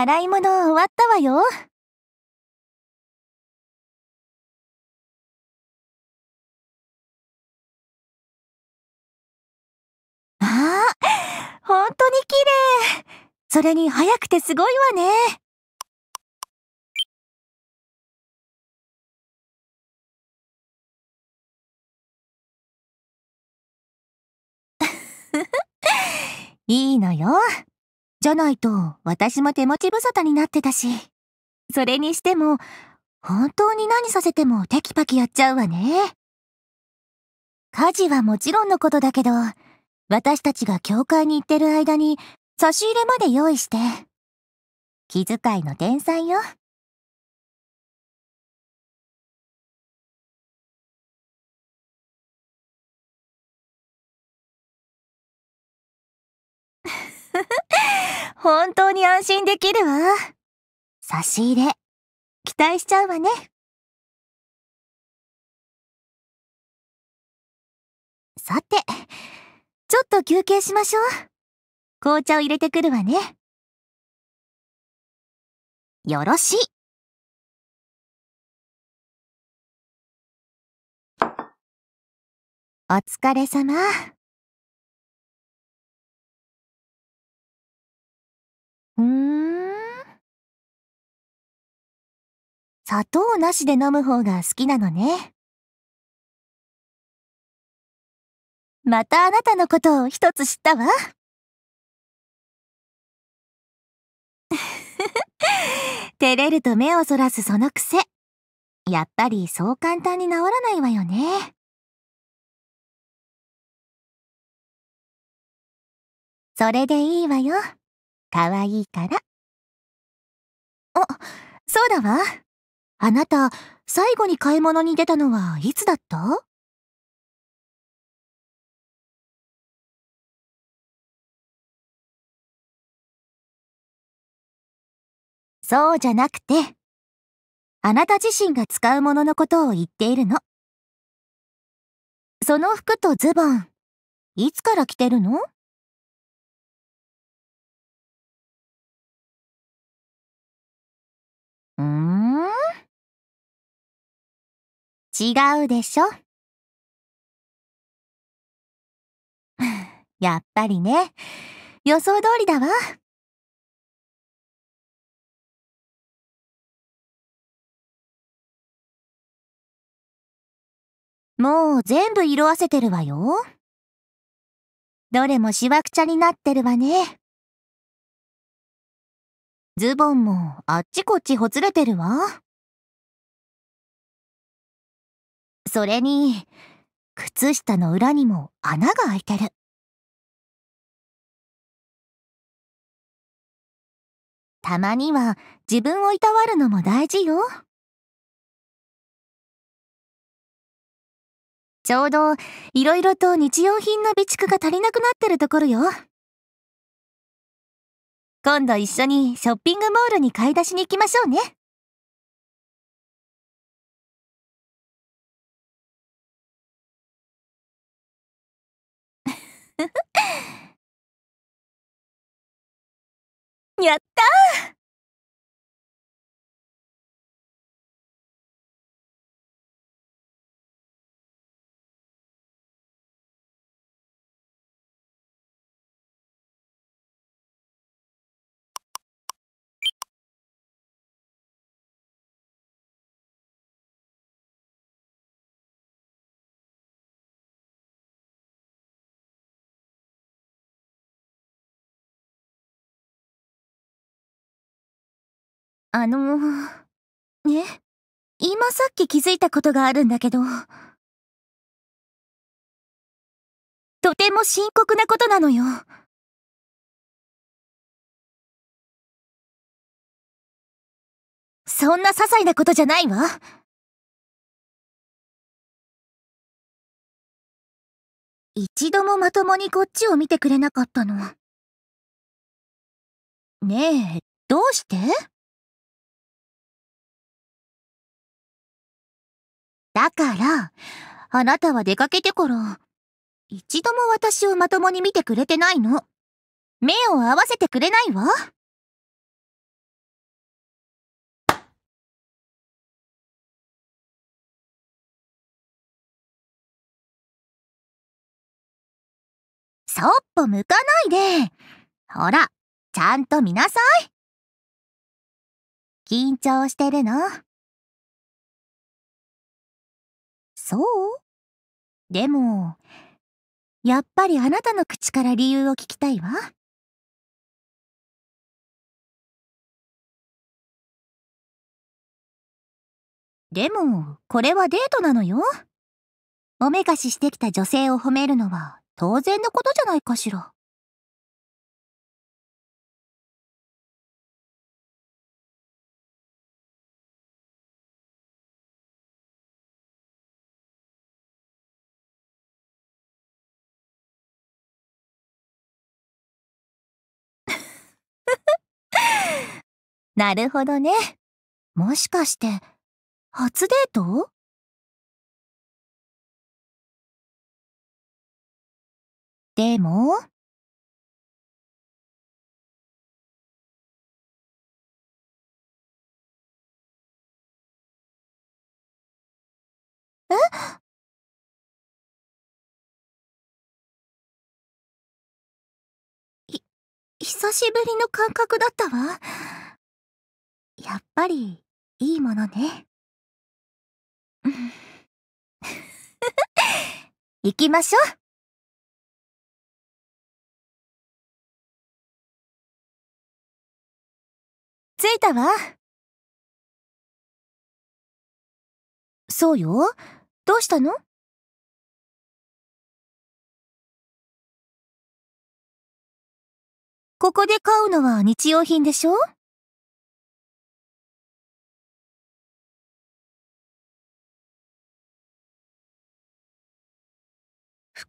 洗い物終わったわよ。ああ、本当に綺麗。それに早くてすごいわね。いいのよ。じゃないと私も手持ち無沙汰になってたし。それにしても、本当に何させてもテキパキやっちゃうわね。家事はもちろんのことだけど、私たちが教会に行ってる間に差し入れまで用意して。気遣いの天才よ。本当に安心できるわ。差し入れ、期待しちゃうわね。さて、ちょっと休憩しましょう。紅茶を入れてくるわね。よろしい。お疲れ様。ーん。砂糖なしで飲む方が好きなのね。またあなたのことを一つ知ったわ。照れると目をそらすその癖。やっぱりそう簡単に治らないわよね。それでいいわよ。可愛いから。あ、そうだわ。あなた、最後に買い物に出たのはいつだったそうじゃなくて、あなた自身が使うもののことを言っているの。その服とズボン、いつから着てるの違うでしょ やっぱりね。予想通りだわ。もう全部色あせてるわよ。どれもしわくちゃになってるわね。ズボンもあっちこっちほつれてるわ。それに、靴下の裏にも穴が開いてる。たまには自分をいたわるのも大事よ。ちょうどいろいろと日用品の備蓄が足りなくなってるところよ。今度一緒にショッピングモールに買い出しに行きましょうね。やったーあの、ね、今さっき気づいたことがあるんだけど、とても深刻なことなのよ。そんな些細なことじゃないわ。一度もまともにこっちを見てくれなかったの。ねえ、どうしてだから、あなたは出かけてから、一度も私をまともに見てくれてないの。目を合わせてくれないわ。そっぽ向かないで。ほら、ちゃんと見なさい。緊張してるのそうでも、やっぱりあなたの口から理由を聞きたいわ。でも、これはデートなのよ。おめかししてきた女性を褒めるのは当然のことじゃないかしら。なるほどね。もしかして、初デートでも、えひ、久しぶりの感覚だったわ。やっぱりいいものね。行きましょう着いたわ。そうよ。どうしたのここで買うのは日用品でしょ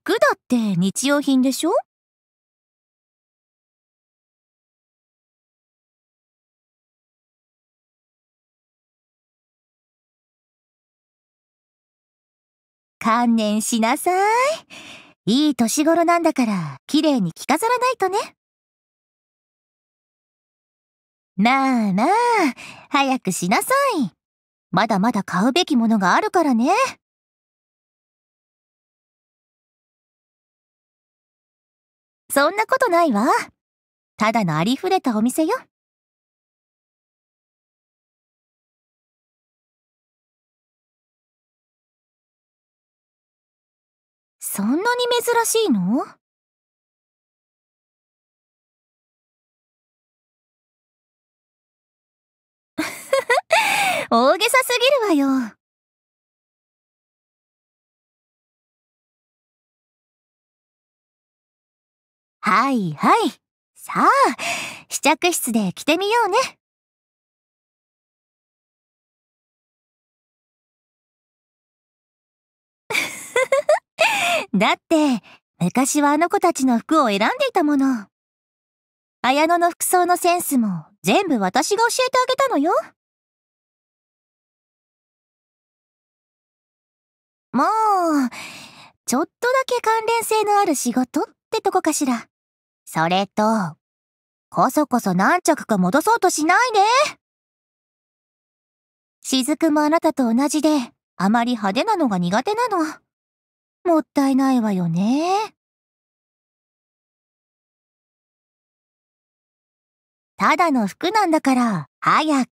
服だって日用品でしょ観念しなさい。いい年頃なんだから、綺麗に着飾らないとね。なあなあ、早くしなさい。まだまだ買うべきものがあるからね。そんなことないわ。ただのありふれたお店よ。そんなに珍しいの 大げさすぎるわよ。はいはい。さあ、試着室で着てみようね。だって、昔はあの子たちの服を選んでいたもの。綾乃の服装のセンスも全部私が教えてあげたのよ。もう、ちょっとだけ関連性のある仕事ってとこかしら。それと、こそこそ何着か戻そうとしないで雫もあなたと同じで、あまり派手なのが苦手なの。もったいないわよね。ただの服なんだから、早く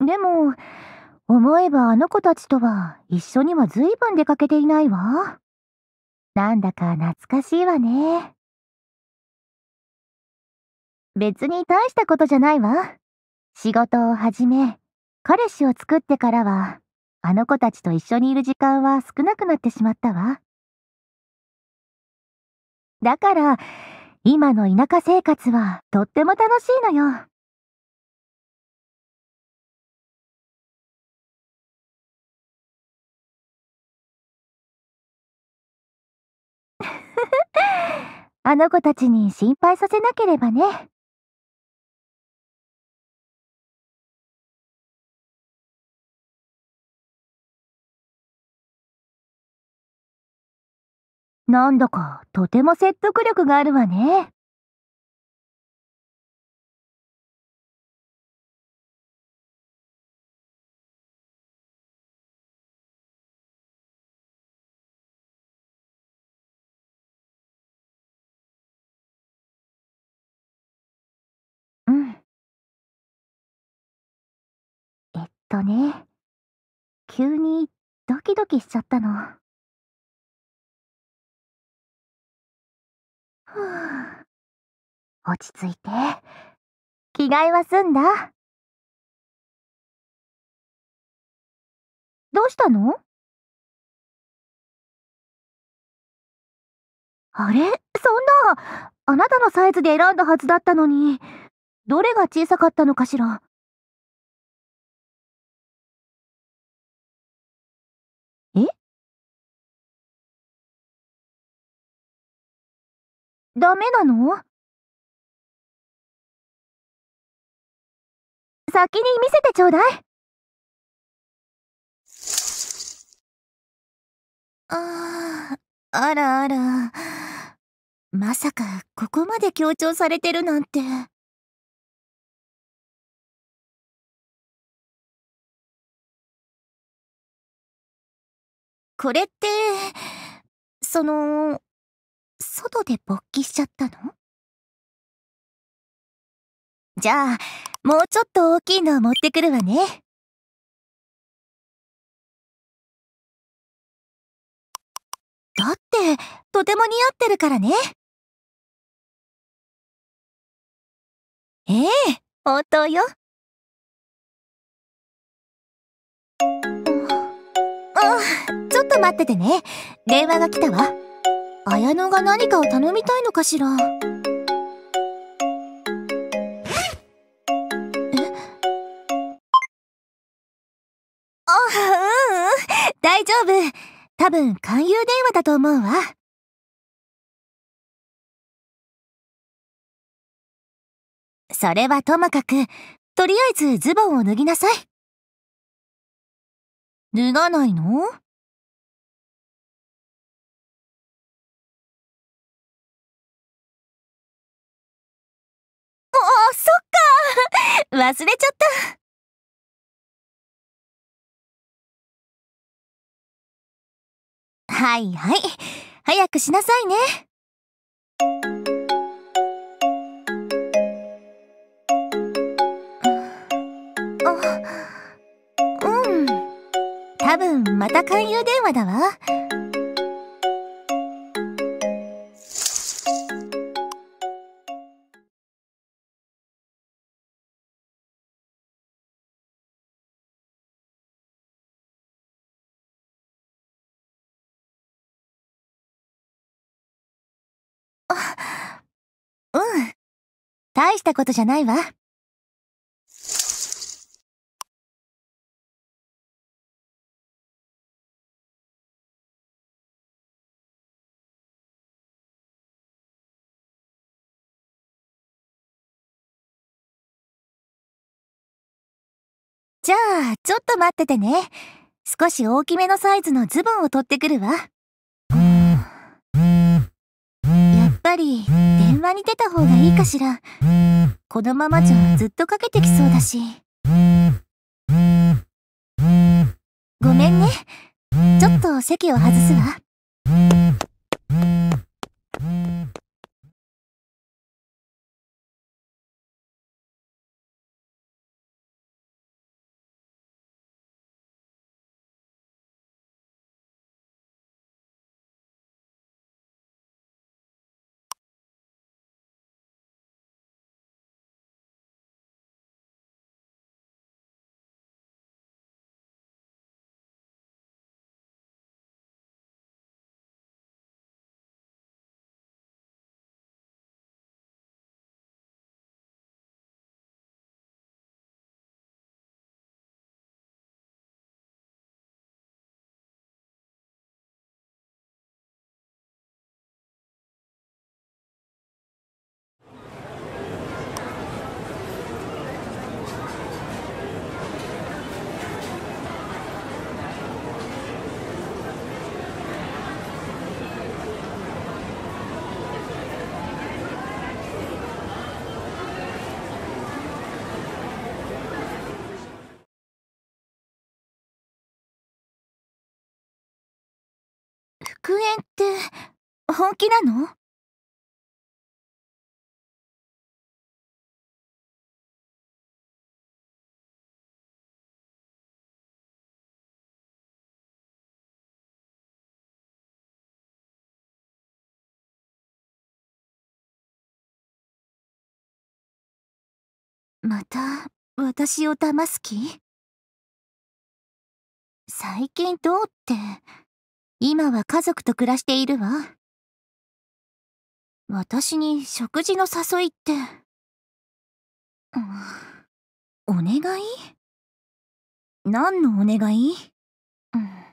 でも、思えばあの子たちとは一緒には随分出かけていないわ。なんだか懐かしいわね。別に大したことじゃないわ。仕事を始め、彼氏を作ってからは、あの子たちと一緒にいる時間は少なくなってしまったわ。だから、今の田舎生活はとっても楽しいのよ。あの子たちに心配させなければね。なんだかとても説得力があるわね。ね急にドキドキしちゃったのふぅ落ち着いて着替えは済んだどうしたのあれそんなあなたのサイズで選んだはずだったのにどれが小さかったのかしらダメなの先に見せてちょうだいああらあらまさかここまで強調されてるなんてこれってその外で勃起しちゃったのじゃあ、もうちょっと大きいのを持ってくるわね。だって、とても似合ってるからね。ええ、本当よ。あ、ちょっと待っててね。電話が来たわ。綾乃が何かを頼みたいのかしら大丈夫。多分、勧誘電話だと思うわ。それはともかく、とりあえずズボンを脱ぎなさい。脱がないのそっか 忘れちゃったはいはい。早くしなさいね。あ、うん。多分また勧誘電話だわ。大したことじゃないわ。じゃあ、ちょっと待っててね。少し大きめのサイズのズボンを取ってくるわ。より電話に出た方がいいかしらこのままじゃずっとかけてきそうだしごめんねちょっと席を外すわ円って本気なのまた私を騙す気最近どうって今は家族と暮らしているわ。私に食事の誘いって。お願い何のお願い、うん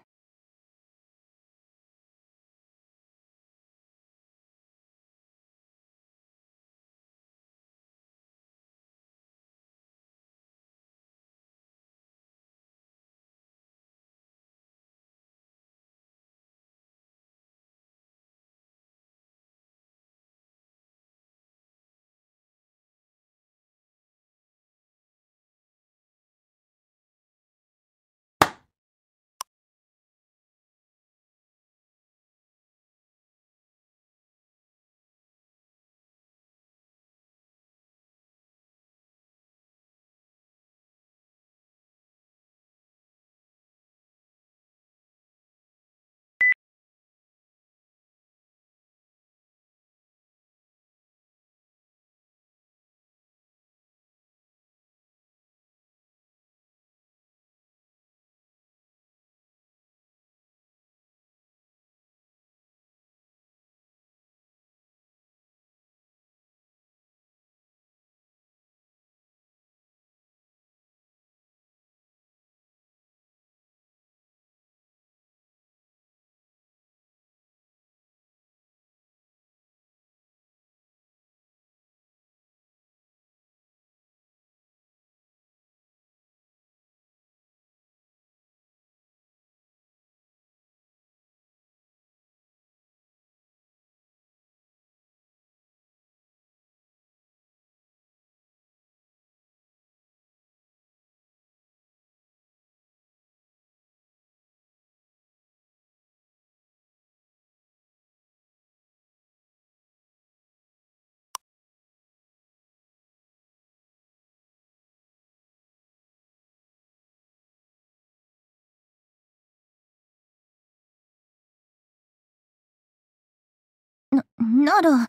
なら、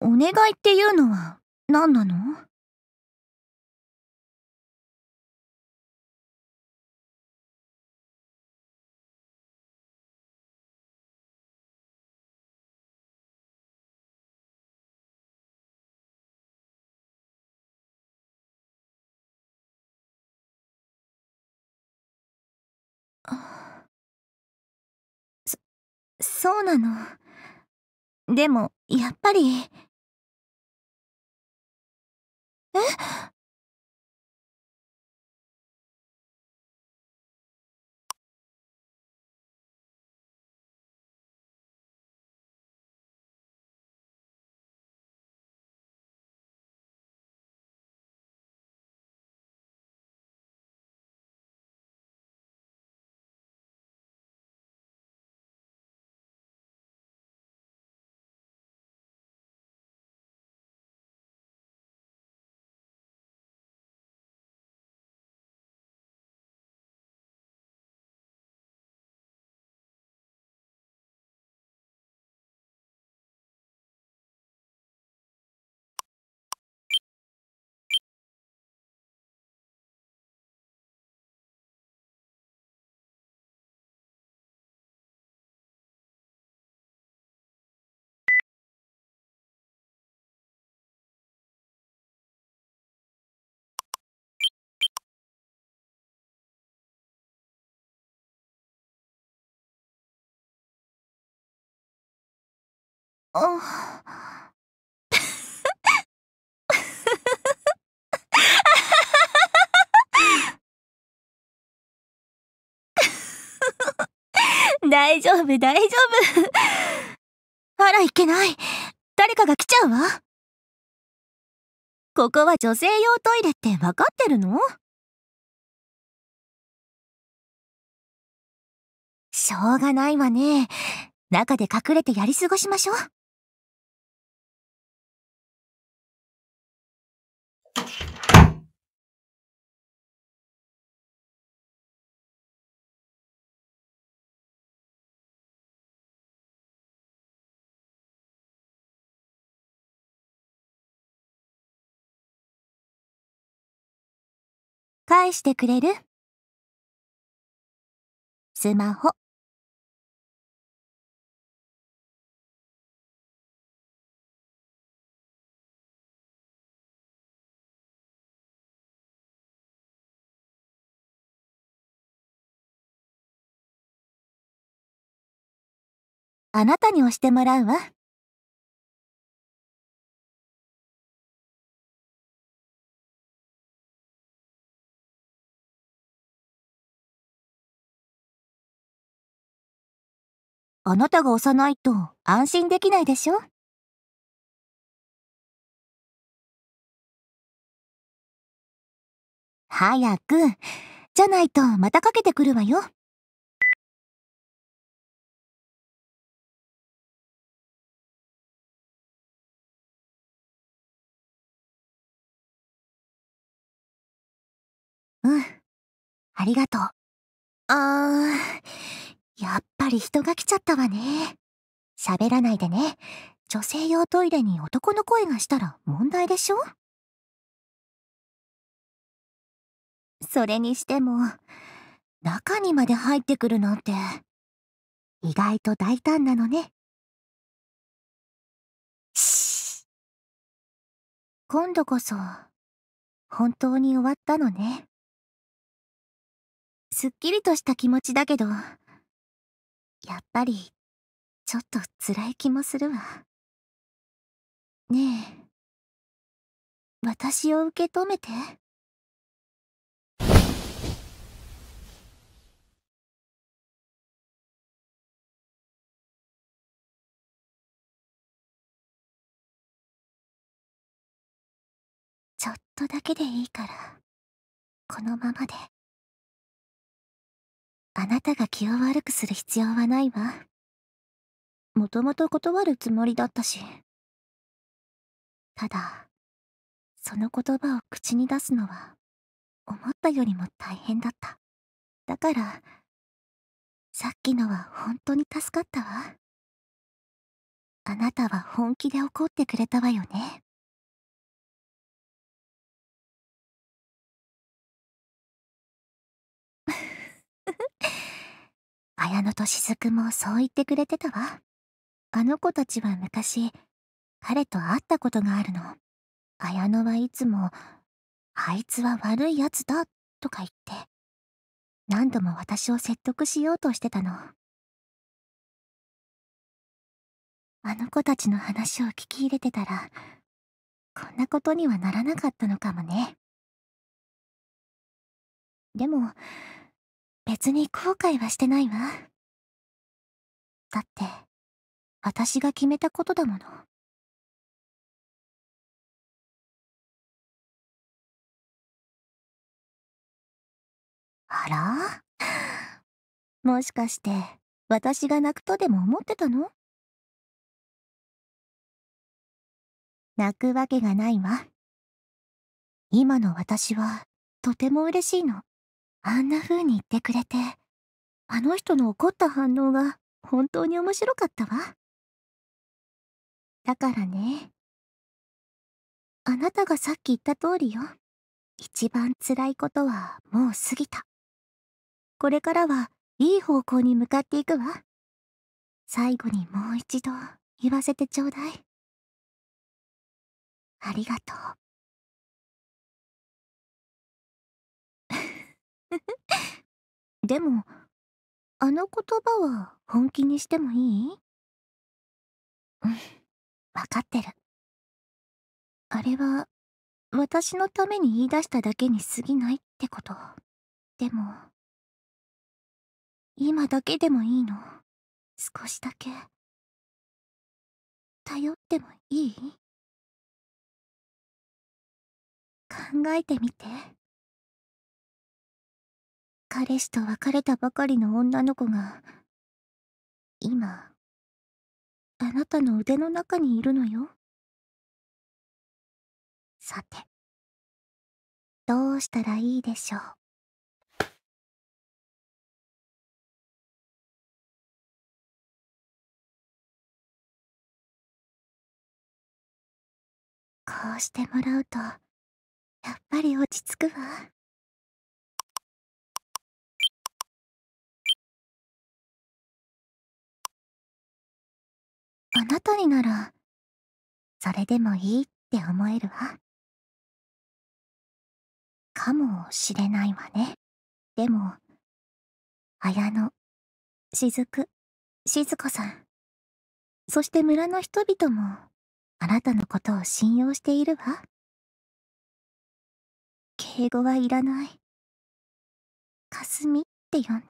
お願いっていうのは何なのそ、そうなの。でも、やっぱり。えあ 大丈夫大丈夫あらいけない誰かが来ちゃうわここは女性用トイレって分かってるのしょうがないわね中で隠れてやり過ごしましょう。返してくれるスマホあなたに押してもらうわ。あなたが押さないと安心できないでしょ早く。じゃないとまたかけてくるわよ。うん。ありがとう。あー。やっぱり人が来ちゃったわね。喋らないでね。女性用トイレに男の声がしたら問題でしょそれにしても、中にまで入ってくるなんて、意外と大胆なのね。今度こそ、本当に終わったのね。すっきりとした気持ちだけど、やっぱりちょっと辛い気もするわねえ私を受け止めてちょっとだけでいいからこのままで。あなたが気を悪くする必要はないわ。もともと断るつもりだったし。ただ、その言葉を口に出すのは、思ったよりも大変だった。だから、さっきのは本当に助かったわ。あなたは本気で怒ってくれたわよね。綾乃と雫もそう言ってくれてたわあの子たちは昔彼と会ったことがあるの綾乃はいつも「あいつは悪いやつだ」とか言って何度も私を説得しようとしてたのあの子たちの話を聞き入れてたらこんなことにはならなかったのかもねでも別に後悔はしてないわ。だって、私が決めたことだもの。あらもしかして、私が泣くとでも思ってたの泣くわけがないわ。今の私は、とても嬉しいの。あんな風に言ってくれて、あの人の怒った反応が本当に面白かったわ。だからね、あなたがさっき言った通りよ。一番辛いことはもう過ぎた。これからはいい方向に向かっていくわ。最後にもう一度言わせてちょうだい。ありがとう。でもあの言葉は本気にしてもいいうん分かってるあれは私のために言い出しただけに過ぎないってことでも今だけでもいいの少しだけ頼ってもいい考えてみて。彼氏と別れたばかりの女の子が今あなたの腕の中にいるのよさてどうしたらいいでしょうこうしてもらうとやっぱり落ち着くわ。あなたになら、それでもいいって思えるわ。かもしれないわね。でも、綾乃、雫、静子さん、そして村の人々も、あなたのことを信用しているわ。敬語はいらない。かすみって呼んで、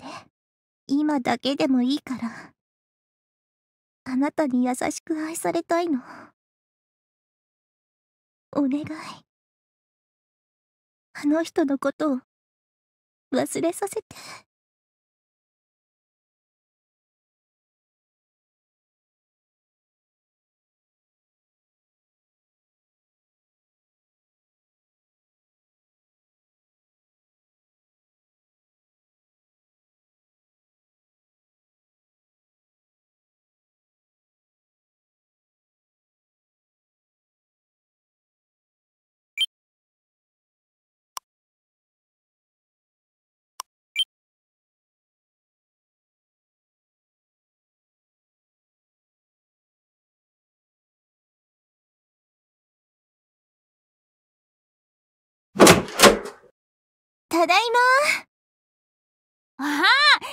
今だけでもいいから。あなたに優しく愛されたいのお願いあの人のことを忘れさせて。ただいまああ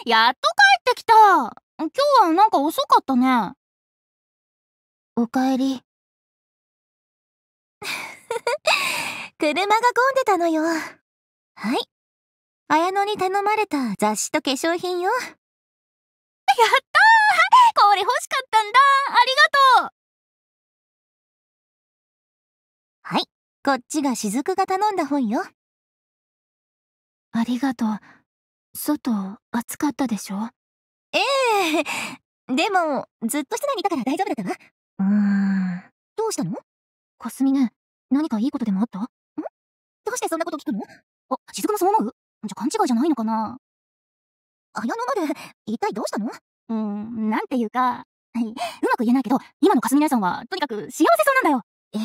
やっと帰ってきた今日はなんか遅かったねおかえり 車が混んでたのよはい綾乃に頼まれた雑誌と化粧品よやったーこれ欲しかったんだありがとうはいこっちが雫が頼んだ本よありがとう。外、暑かったでしょええー、でも、ずっと室内にいたから大丈夫だったわ。うーん。どうしたのかすみね、何かいいことでもあったんどうしてそんなこと聞くのあ、しずくもそう思うじゃ勘違いじゃないのかなあやのまで、一体どうしたのうーん、なんていうか、うまく言えないけど、今のかすみ姉さんは、とにかく幸せそうなんだよ。ええ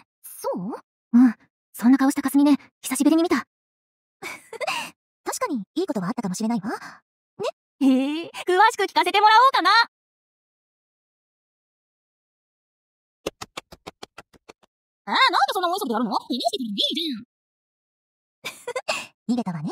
ー、そううん。そんな顔したかすみね、久しぶりに見た。確かにいいことはあったかもしれないわ。ねへえ、詳しく聞かせてもらおうかな ああ、なんでそんな大急ぎでやるのイメージでいいじゃん。逃げたわね。